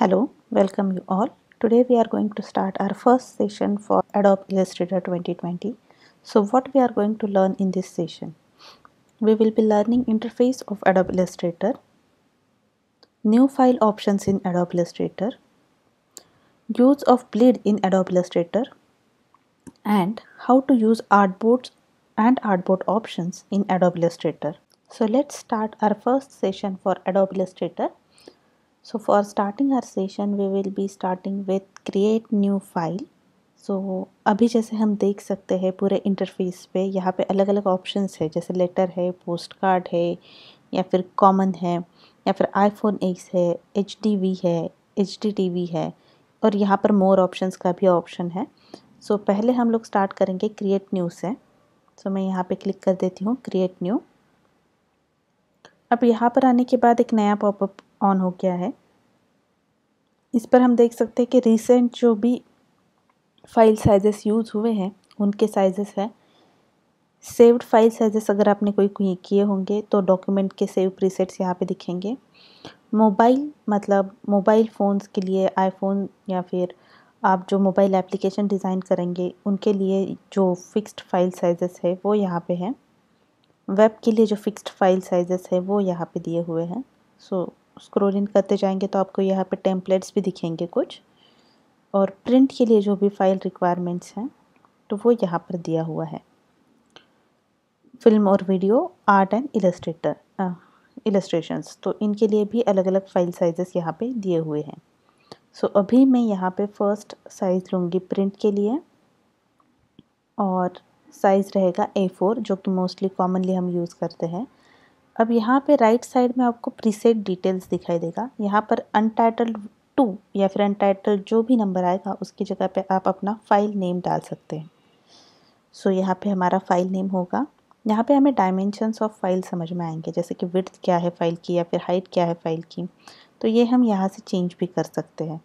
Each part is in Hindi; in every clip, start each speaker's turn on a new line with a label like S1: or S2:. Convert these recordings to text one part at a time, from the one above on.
S1: Hello, welcome you all. Today we are going to start our first session for Adobe Illustrator 2020. So what we are going to learn in this session? We will be learning interface of Adobe Illustrator, new file options in Adobe Illustrator, use of bleed in Adobe Illustrator, and how to use artboards and artboard options in Adobe Illustrator. So let's start our first session for Adobe Illustrator so for starting our session we will be starting with create new file so so, अभी जैसे हम देख सकते हैं पूरे इंटरफेस पे यहाँ पे अलग अलग ऑप्शंस है जैसे लेटर है पोस्ट कार्ड है या फिर कॉमन है या फिर आईफोन एक्स है एच है एच है और यहाँ पर मोर ऑप्शंस का भी ऑप्शन है सो so, पहले हम लोग स्टार्ट करेंगे क्रिएट न्यू से सो so, मैं यहाँ पे क्लिक कर देती हूँ क्रिएट न्यू अब यहाँ पर आने के बाद एक नया पॉपअप ऑन हो गया है इस पर हम देख सकते हैं कि रिसेंट जो भी फाइल साइजेस यूज़ हुए हैं उनके साइजेस हैं सेव्ड फाइल साइजेस अगर आपने कोई किए होंगे तो डॉक्यूमेंट के सेव प्रीसेट्स यहाँ पे दिखेंगे मोबाइल मतलब मोबाइल फ़ोन्स के लिए आईफोन या फिर आप जो मोबाइल एप्लीकेशन डिज़ाइन करेंगे उनके लिए जो फिक्स्ड फाइल साइजेस है वो यहाँ पे है वेब के लिए जो फिक्स्ड फाइल साइजेस है वो यहाँ पे दिए हुए हैं सो so, स्क्रोल इन करते जाएंगे तो आपको यहाँ पे टेम्पलेट्स भी दिखेंगे कुछ और प्रिंट के लिए जो भी फाइल रिक्वायरमेंट्स हैं तो वो यहाँ पर दिया हुआ है फिल्म और video art and illustrator illustrations तो इनके लिए भी अलग अलग फाइल साइजेस यहाँ पे दिए हुए हैं सो so, अभी मैं यहाँ पे फर्स्ट साइज़ लूँगी प्रिंट के लिए और साइज़ रहेगा ए फोर जो कि मोस्टली कॉमनली हम यूज़ करते हैं अब यहाँ पे राइट साइड में आपको प्रीसेट डिटेल्स दिखाई देगा यहाँ पर अनटाइटल्ड टू या फिर अनटाइटल्ड जो भी नंबर आएगा उसकी जगह पे आप अपना फाइल नेम डाल सकते हैं सो so, यहाँ पे हमारा फाइल नेम होगा यहाँ पे हमें डायमेंशंस ऑफ फाइल समझ में आएंगे जैसे कि विर्थ क्या है फ़ाइल की या फिर हाइट क्या है फ़ाइल की तो ये हम यहाँ से चेंज भी कर सकते हैं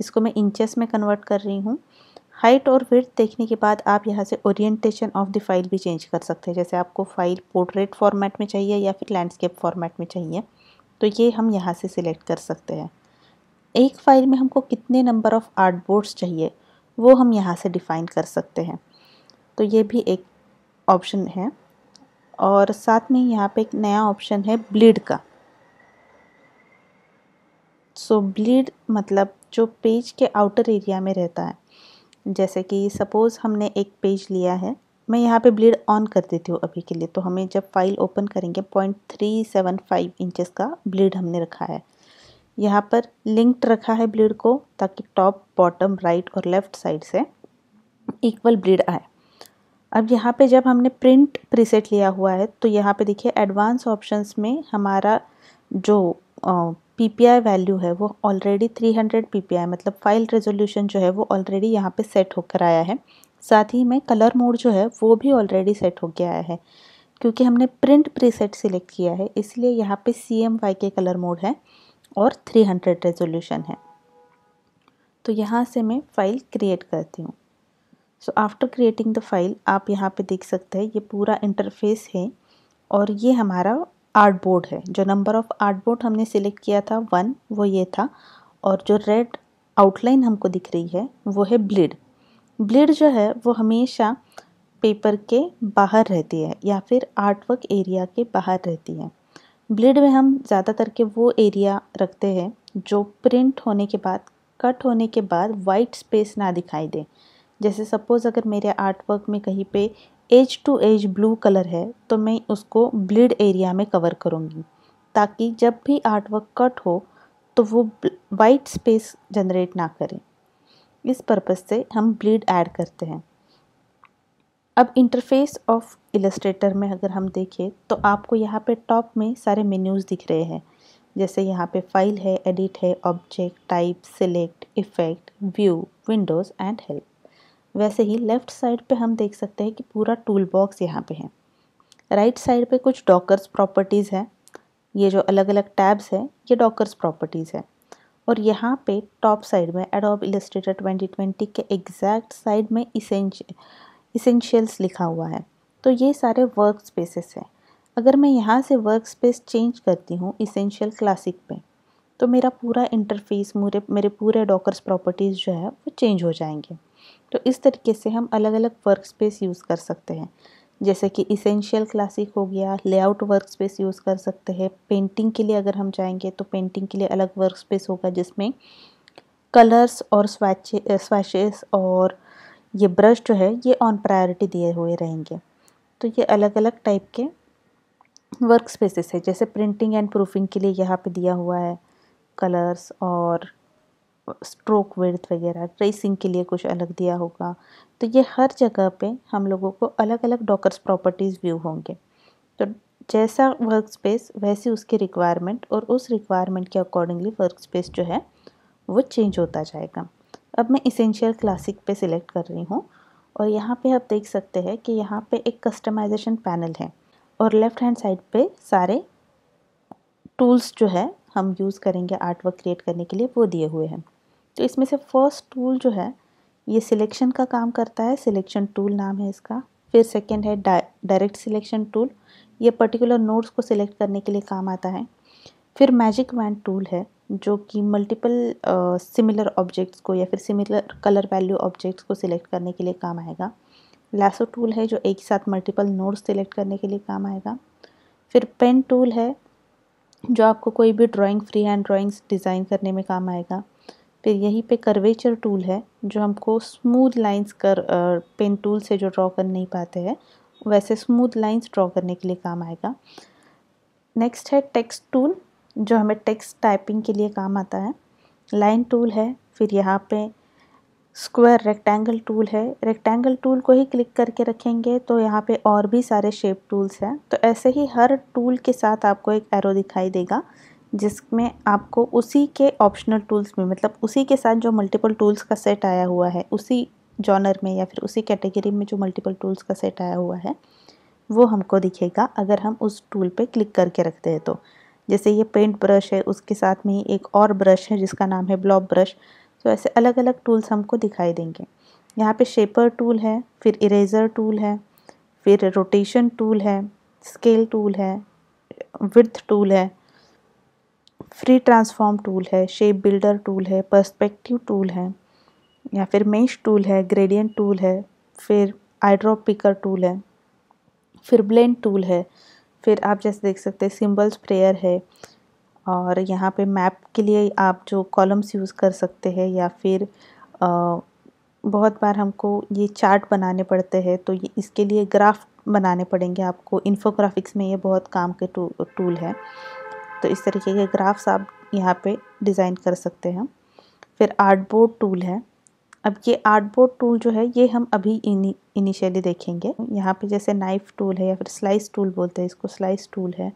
S1: इसको मैं इंचेस में कन्वर्ट कर रही हूँ हाइट और विर्थ देखने के बाद आप यहाँ से ओरिएंटेशन ऑफ द फाइल भी चेंज कर सकते हैं जैसे आपको फाइल पोर्ट्रेट फॉर्मेट में चाहिए या फिर लैंडस्केप फॉर्मेट में चाहिए तो ये हम यहाँ से सिलेक्ट कर सकते हैं एक फ़ाइल में हमको कितने नंबर ऑफ़ आर्ट बोर्ड्स चाहिए वो हम यहाँ से डिफ़ाइन कर सकते हैं तो ये भी एक ऑप्शन है और साथ में यहाँ पे एक नया ऑप्शन है ब्लीड का सो so, ब्लीड मतलब जो पेज के आउटर एरिया में रहता है जैसे कि सपोज़ हमने एक पेज लिया है मैं यहाँ पे ब्लीड ऑन कर देती हूँ अभी के लिए तो हमें जब फाइल ओपन करेंगे point three seven five inches का ब्लीड हमने रखा है यहाँ पर लिंक्ड रखा है ब्लीड को ताकि टॉप बॉटम राइट और लेफ़्ट साइड से इक्वल ब्लीड आए अब यहाँ पे जब हमने प्रिंट प्रीसेट लिया हुआ है तो यहाँ पे देखिए एडवांस ऑप्शंस में हमारा जो पीपीआई वैल्यू है वो ऑलरेडी 300 पीपीआई मतलब फाइल रेजोल्यूशन जो है वो ऑलरेडी यहाँ पे सेट होकर आया है साथ ही में कलर मोड जो है वो भी ऑलरेडी सेट हो आया है क्योंकि हमने प्रिंट प्रीसेट सिलेक्ट किया है इसलिए यहाँ पे C M Y K colour mode है और 300 रेजोल्यूशन है तो यहाँ से मैं फ़ाइल क्रिएट करती हूँ so after creating the file आप यहाँ पर देख सकते हैं ये पूरा इंटरफेस है और ये हमारा आर्ट बोर्ड है जो नंबर ऑफ आर्ट बोर्ड हमने सिलेक्ट किया था वन वो ये था और जो रेड आउटलाइन हमको दिख रही है वो है ब्लिड ब्लिड जो है वो हमेशा पेपर के बाहर रहती है या फिर आर्टवर्क एरिया के बाहर रहती है ब्लिड में हम ज़्यादातर के वो एरिया रखते हैं जो प्रिंट होने के बाद कट होने के बाद वाइट स्पेस ना दिखाई दे जैसे सपोज़ अगर मेरे आर्टवर्क में कहीं पे edge to edge blue colour है तो मैं उसको ब्लीड एरिया में कवर करूँगी ताकि जब भी आर्टवर्क कट हो तो वो वाइट स्पेस जनरेट ना करें इस पर्पज़ से हम ब्लीड ऐड करते हैं अब इंटरफेस ऑफ इलस्ट्रेटर में अगर हम देखें तो आपको यहाँ पे टॉप में सारे मेन्यूज़ दिख रहे हैं जैसे यहाँ पे फाइल है एडिट है object type select effect view windows and help वैसे ही लेफ्ट साइड पे हम देख सकते हैं कि पूरा टूल बॉक्स यहाँ पे है राइट साइड पे कुछ डॉकर्स प्रॉपर्टीज़ है ये जो अलग अलग टैब्स है ये डॉकर्स प्रॉपर्टीज़ है और यहाँ पे टॉप साइड में एडोब इलेस्ट्रेटर 2020 के एग्जैक्ट साइड में इसेंशियल्स लिखा हुआ है तो ये सारे वर्क स्पेसेस हैं अगर मैं यहाँ से वर्क स्पेस चेंज करती हूँ इसेंशियल क्लासिक पे तो मेरा पूरा इंटरफेस मेरे पूरे डॉकर्स प्रॉपर्टीज़ जो है वो चेंज हो जाएंगे तो इस तरीके से हम अलग अलग वर्क स्पेस यूज़ कर सकते हैं जैसे कि इसेंशियल क्लासिक हो गया लेआउट वर्क स्पेस यूज़ कर सकते हैं पेंटिंग के लिए अगर हम जाएंगे तो पेंटिंग के लिए अलग वर्क स्पेस होगा जिसमें कलर्स और स्वैचे और ये ब्रश जो है ये ऑन प्रायोरिटी दिए हुए रहेंगे तो ये अलग अलग टाइप के वर्क स्पेसेस है जैसे प्रिंटिंग एंड प्रूफिंग के लिए यहाँ पे दिया हुआ है कलर्स और स्ट्रोक वर्थ वगैरह ट्रेसिंग के लिए कुछ अलग दिया होगा तो ये हर जगह पे हम लोगों को अलग अलग डॉकर्स प्रॉपर्टीज़ व्यू होंगे तो जैसा वर्क स्पेस वैसी उसकी रिक्वायरमेंट और उस रिक्वायरमेंट के अकॉर्डिंगली वर्क स्पेस जो है वो चेंज होता जाएगा अब मैं इसेंशियल क्लासिक पे सिलेक्ट कर रही हूँ और यहाँ पे आप देख सकते हैं कि यहाँ पे एक कस्टमाइजेशन पैनल है और लेफ़्ट हैंड साइड पे सारे टूल्स जो है हम यूज़ करेंगे आर्ट वर्क क्रिएट करने के लिए वो दिए हुए हैं तो इसमें से फर्स्ट टूल जो है ये सिलेक्शन का काम करता है सिलेक्शन टूल नाम है इसका फिर सेकेंड है डायरेक्ट सिलेक्शन टूल ये पर्टिकुलर नोट्स को सिलेक्ट करने के लिए काम आता है फिर मैजिक वैन टूल है जो कि मल्टीपल सिमिलर ऑब्जेक्ट्स को या फिर सिमिलर कलर वैल्यू ऑब्जेक्ट्स को सिलेक्ट करने के लिए काम आएगा लैसो टूल है जो एक साथ मल्टीपल नोट्स सिलेक्ट करने के लिए काम आएगा फिर पेन टूल है जो आपको कोई भी drawing free hand drawings design करने में काम आएगा फिर यहीं पे कर्वेचर टूल है जो हमको स्मूथ लाइंस कर पेन टूल से जो ड्रॉ कर नहीं पाते हैं वैसे स्मूथ लाइंस ड्रॉ करने के लिए काम आएगा नेक्स्ट है टेक्स्ट टूल जो हमें टेक्स्ट टाइपिंग के लिए काम आता है लाइन टूल है फिर यहाँ पे स्क्वायर रेक्टेंगल टूल है रेक्टेंगल टूल को ही क्लिक करके रखेंगे तो यहाँ पे और भी सारे शेप टूल्स हैं तो ऐसे ही हर टूल के साथ आपको एक एरो दिखाई देगा जिसमें आपको उसी के ऑप्शनल टूल्स में मतलब उसी के साथ जो मल्टीपल टूल्स का सेट आया हुआ है उसी जॉनर में या फिर उसी कैटेगरी में जो मल्टीपल टूल्स का सेट आया हुआ है वो हमको दिखेगा अगर हम उस टूल पे क्लिक करके रखते हैं तो जैसे ये पेंट ब्रश है उसके साथ में ही एक और ब्रश है जिसका नाम है ब्लॉक ब्रश तो ऐसे अलग अलग टूल्स हमको दिखाई देंगे यहाँ पे शेपर टूल है फिर इरेज़र टूल है फिर रोटेशन टूल है स्केल टूल है विथ टूल है फ्री ट्रांसफॉर्म टूल है शेप बिल्डर टूल है पर्सपेक्टिव टूल है या फिर मेश टूल है ग्रेडियंट टूल है फिर आईड्रॉप पिकर टूल है फिर ब्लेंड टूल है फिर आप जैसे देख सकते हैं सिम्बल स्प्रेयर है और यहाँ पे मैप के लिए आप जो कॉलम्स यूज़ कर सकते हैं या फिर आ, बहुत बार हमको ये चार्ट बनाने पड़ते हैं तो ये इसके लिए ग्राफ बनाने पड़ेंगे आपको इन्फोग्राफिक्स में ये बहुत काम के टू, टूल है तो इस तरीके के ग्राफ्स आप यहाँ पे डिज़ाइन कर सकते हैं फिर आर्ट बोर्ड टूल है अब ये आर्ट बोर्ड टूल जो है ये हम अभी इनि इनिशियली देखेंगे यहाँ पे जैसे नाइफ टूल है या फिर स्लाइस टूल बोलते हैं इसको स्लाइस टूल है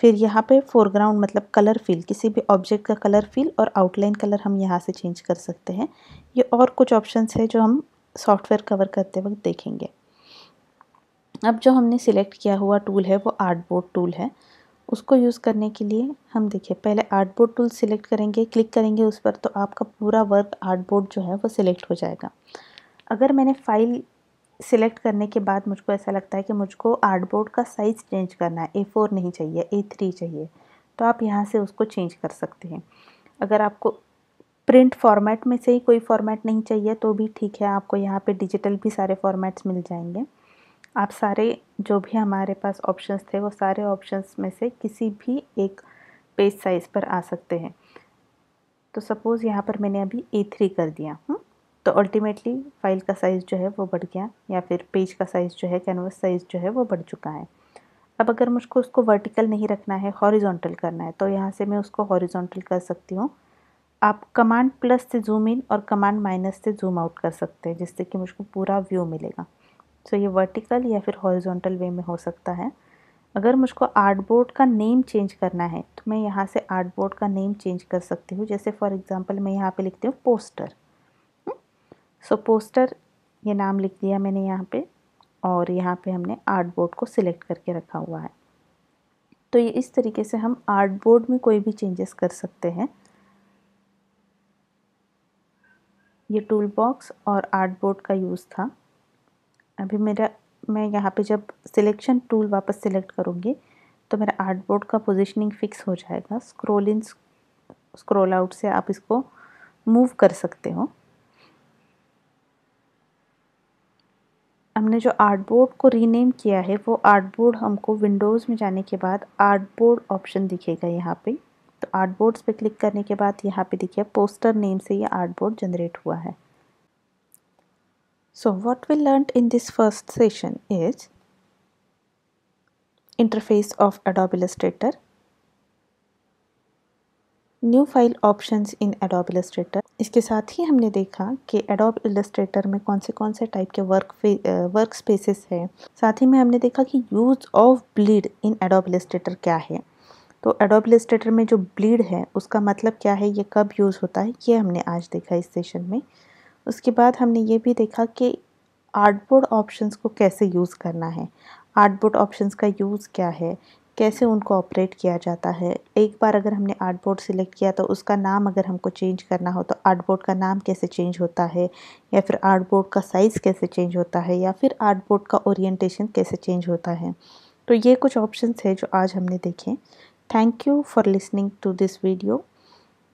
S1: फिर यहाँ पे फोरग्राउंड मतलब कलर फील किसी भी ऑब्जेक्ट का कलर फील और आउटलाइन कलर हम यहाँ से चेंज कर सकते हैं ये और कुछ ऑप्शंस है जो हम सॉफ्टवेयर कवर करते वक्त देखेंगे अब जो हमने सिलेक्ट किया हुआ टूल है वो आर्ट बोर्ड टूल है उसको यूज़ करने के लिए हम देखिए पहले आर्टबोर्ड टूल सिलेक्ट करेंगे क्लिक करेंगे उस पर तो आपका पूरा वर्क आर्टबोर्ड जो है वो सिलेक्ट हो जाएगा अगर मैंने फाइल सिलेक्ट करने के बाद मुझको ऐसा लगता है कि मुझको आर्टबोर्ड का साइज़ चेंज करना है ए फोर नहीं चाहिए ए थ्री चाहिए तो आप यहाँ से उसको चेंज कर सकते हैं अगर आपको प्रिंट फॉर्मेट में से ही कोई फॉर्मेट नहीं चाहिए तो भी ठीक है आपको यहाँ पर डिजिटल भी सारे फॉर्मेट्स मिल जाएंगे आप सारे जो भी हमारे पास ऑप्शंस थे वो सारे ऑप्शंस में से किसी भी एक पेज साइज़ पर आ सकते हैं तो सपोज़ यहाँ पर मैंने अभी ए थ्री कर दिया हूँ हम्म? तो अल्टीमेटली फ़ाइल का साइज़ जो है वो बढ़ गया या फिर पेज का साइज़ जो है कैनवस साइज़ जो है वो बढ़ चुका है अब अगर मुझको उसको वर्टिकल नहीं रखना है हॉरिजॉन्टल करना है तो यहाँ से मैं उसको हॉरिजॉन्टल कर सकती हूँ आप कमांड प्लस से जूम इन और कमांड माइनस से जूम आउट कर सकते हैं जिससे कि मुझको पूरा व्यू मिलेगा सो तो ये वर्टिकल या फिर हॉरिजॉन्टल वे में हो सकता है अगर मुझको आर्ट बोर्ड का नेम चेंज करना है तो मैं यहाँ से आर्ट बोर्ड का नेम चेंज कर सकती हूँ जैसे फॉर एग्जांपल मैं यहाँ पे लिखती हूँ पोस्टर सो पोस्टर ये नाम लिख दिया मैंने यहाँ पे और यहाँ पे हमने आर्ट बोर्ड को सिलेक्ट करके रखा हुआ है तो ये इस तरीके से हम आर्ट बोर्ड में कोई भी चेंजेस कर सकते हैं ये टूल बॉक्स और आर्ट बोर्ड का यूज़ था अभी मेरा मैं यहाँ पे जब सिलेक्शन टूल वापस सिलेक्ट करूँगी तो मेरा आर्ट बोर्ड का पोजिशनिंग फिक्स हो जाएगा स्क्रोल इन स्क्रोल आउट से आप इसको मूव कर सकते हो हमने जो आर्ट बोर्ड को रीनेम किया है वो आर्ट बोर्ड हमको विंडोज़ में जाने के बाद आर्ट बोर्ड ऑप्शन दिखेगा यहाँ पे तो आर्ट बोर्ड्स पे क्लिक करने के बाद यहाँ पे दिखे पोस्टर नेम से ये आर्ट बोर्ड जनरेट हुआ है So what we learned in this first session is interface of Adobe Illustrator, new file options in Adobe Illustrator इसके साथ ही हमने देखा कि एडोब इलस्ट्रेटर में कौन से कौन से टाइप के वर्क वर्क स्पेसेस हैं साथ ही में हमने देखा कि use of bleed in Adobe Illustrator क्या है तो एडोब इलस्ट्रेटर में जो ब्लीड है उसका मतलब क्या है ये कब यूज़ होता है ये हमने आज देखा इस सेशन में उसके बाद हमने ये भी देखा कि आर्टबोर्ड ऑप्शंस को कैसे यूज़ करना है आर्टबोर्ड ऑप्शंस का यूज़ क्या है कैसे उनको ऑपरेट किया जाता है एक बार अगर हमने आर्टबोर्ड सिलेक्ट किया तो उसका नाम अगर हमको चेंज करना हो तो आर्टबोर्ड का नाम कैसे चेंज होता है या फिर आर्टबोर्ड का साइज़ कैसे चेंज होता है या फिर आर्टबोर्ड का ओरिएंटेशन कैसे चेंज होता है तो ये कुछ ऑप्शंस है जो आज हमने देखे thank you for listening to this video